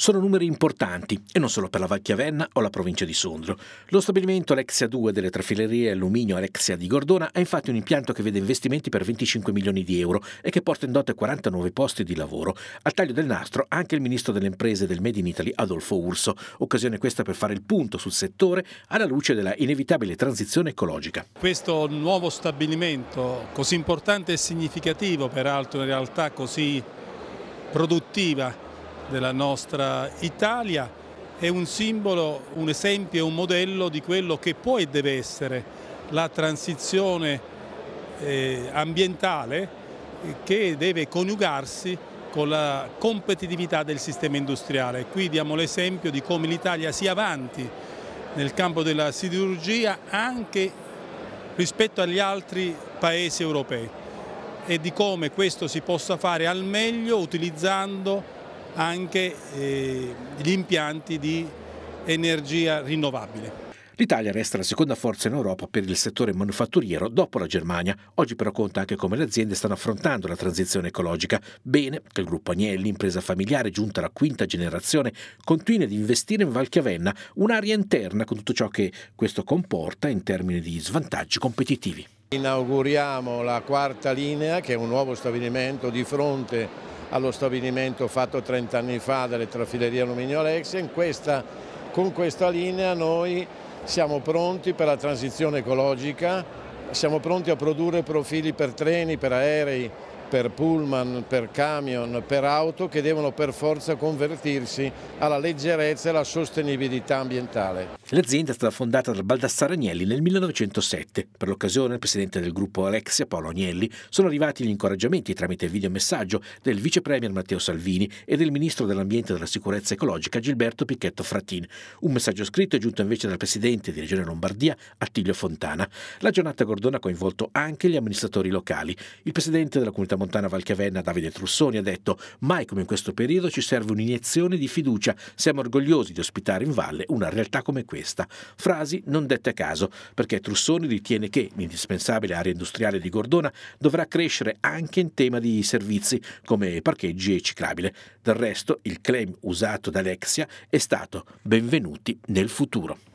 Sono numeri importanti, e non solo per la Valchiavenna o la provincia di Sondrio. Lo stabilimento Alexia 2 delle trafilerie Alluminio Alexia di Gordona ha infatti un impianto che vede investimenti per 25 milioni di euro e che porta in dote 49 posti di lavoro. Al taglio del nastro anche il ministro delle imprese del Made in Italy Adolfo Urso, occasione questa per fare il punto sul settore alla luce della inevitabile transizione ecologica. Questo nuovo stabilimento così importante e significativo, peraltro in realtà così produttiva, della nostra Italia, è un simbolo, un esempio, e un modello di quello che può e deve essere la transizione eh, ambientale che deve coniugarsi con la competitività del sistema industriale. Qui diamo l'esempio di come l'Italia sia avanti nel campo della siderurgia anche rispetto agli altri paesi europei e di come questo si possa fare al meglio utilizzando anche eh, gli impianti di energia rinnovabile. L'Italia resta la seconda forza in Europa per il settore manufatturiero dopo la Germania. Oggi però conta anche come le aziende stanno affrontando la transizione ecologica. Bene che il gruppo Agnelli, impresa familiare giunta alla quinta generazione, continui ad investire in Valchiavenna, un'area interna con tutto ciò che questo comporta in termini di svantaggi competitivi. Inauguriamo la quarta linea che è un nuovo stabilimento di fronte allo stabilimento fatto 30 anni fa dalle trafilerie alluminio Lexen. Questa, con questa linea noi siamo pronti per la transizione ecologica, siamo pronti a produrre profili per treni, per aerei, per pullman, per camion, per auto che devono per forza convertirsi alla leggerezza e alla sostenibilità ambientale. L'azienda è stata fondata dal Baldassare Agnelli nel 1907. Per l'occasione il presidente del gruppo Alexia, Paolo Agnelli, sono arrivati gli incoraggiamenti tramite videomessaggio del vice premier Matteo Salvini e del ministro dell'ambiente e della sicurezza ecologica Gilberto Picchetto Frattin. Un messaggio scritto è giunto invece dal presidente di Regione Lombardia Attilio Fontana. La giornata Gordona ha coinvolto anche gli amministratori locali. Il presidente della comunità Montana Valchiavenna Davide Trussoni ha detto mai come in questo periodo ci serve un'iniezione di fiducia, siamo orgogliosi di ospitare in valle una realtà come questa. Frasi non dette a caso, perché Trussoni ritiene che l'indispensabile area industriale di Gordona dovrà crescere anche in tema di servizi come parcheggi e ciclabile. Del resto il claim usato da Alexia è stato benvenuti nel futuro.